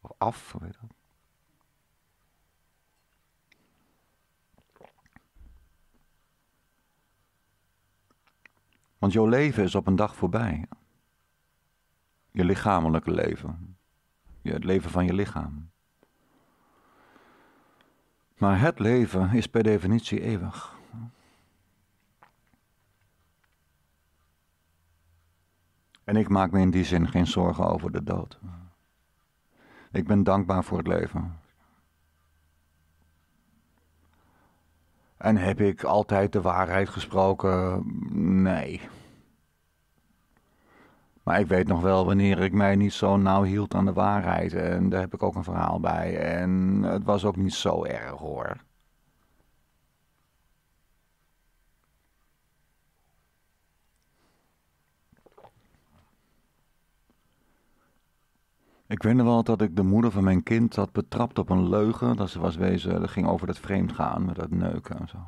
Of af, weet je Want jouw leven is op een dag voorbij. Je lichamelijke leven. Het leven van je lichaam. Maar het leven is per definitie eeuwig. En ik maak me in die zin geen zorgen over de dood. Ik ben dankbaar voor het leven. En heb ik altijd de waarheid gesproken? Nee. Maar ik weet nog wel wanneer ik mij niet zo nauw hield aan de waarheid. En daar heb ik ook een verhaal bij. En het was ook niet zo erg hoor. Ik weet nog wel dat ik de moeder van mijn kind had betrapt op een leugen. Dat ze was wezen, dat ging over dat vreemdgaan met dat neuken en zo.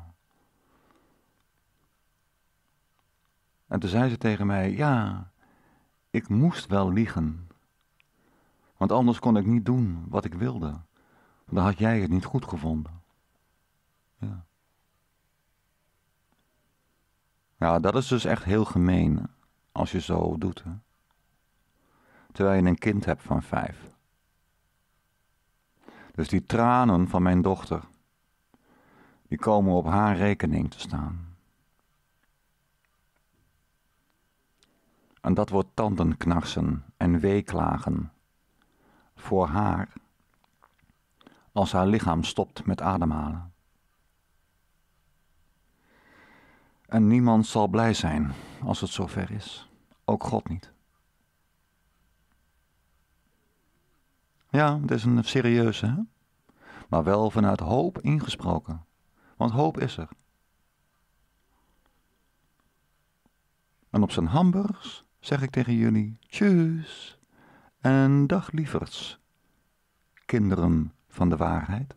En toen zei ze tegen mij, ja, ik moest wel liegen. Want anders kon ik niet doen wat ik wilde. dan had jij het niet goed gevonden. Ja. Ja, dat is dus echt heel gemeen als je zo doet. Hè? terwijl je een kind hebt van vijf. Dus die tranen van mijn dochter, die komen op haar rekening te staan. En dat wordt tandenknarsen en weeklagen voor haar als haar lichaam stopt met ademhalen. En niemand zal blij zijn als het zover is, ook God niet. Ja, het is een serieuze, hè? maar wel vanuit hoop ingesproken. Want hoop is er. En op zijn hamburgers zeg ik tegen jullie: tjus en dag lieverds, kinderen van de waarheid.